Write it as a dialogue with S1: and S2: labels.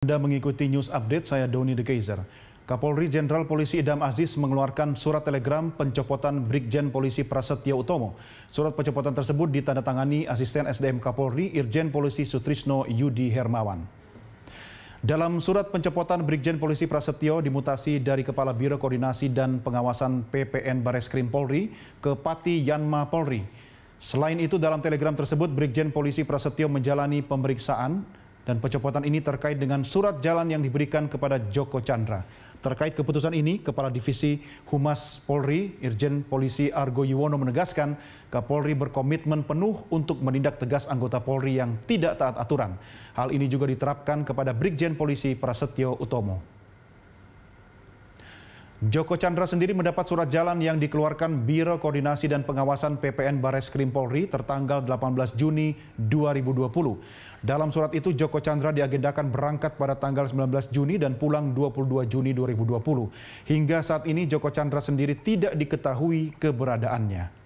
S1: Anda mengikuti news update, saya Doni De Kaiser. Kapolri Jenderal Polisi Idam Aziz mengeluarkan surat telegram pencopotan Brigjen Polisi Prasetyo Utomo. Surat pencopotan tersebut ditandatangani Asisten SDM Kapolri Irjen Polisi Sutrisno Yudi Hermawan. Dalam surat pencopotan Brigjen Polisi Prasetyo dimutasi dari Kepala Biro Koordinasi dan Pengawasan PPN Bareskrim Polri ke Pati Yanma Polri. Selain itu dalam telegram tersebut Brigjen Polisi Prasetyo menjalani pemeriksaan dan pencopotan ini terkait dengan surat jalan yang diberikan kepada Joko Chandra. Terkait keputusan ini, Kepala Divisi Humas Polri, Irjen Polisi Argo Yuwono menegaskan, Kapolri berkomitmen penuh untuk menindak tegas anggota Polri yang tidak taat aturan. Hal ini juga diterapkan kepada Brigjen Polisi Prasetyo Utomo. Joko Chandra sendiri mendapat surat jalan yang dikeluarkan Biro Koordinasi dan Pengawasan PPN Bares Krim Polri tertanggal 18 Juni 2020. Dalam surat itu Joko Chandra diagendakan berangkat pada tanggal 19 Juni dan pulang 22 Juni 2020. Hingga saat ini Joko Chandra sendiri tidak diketahui keberadaannya.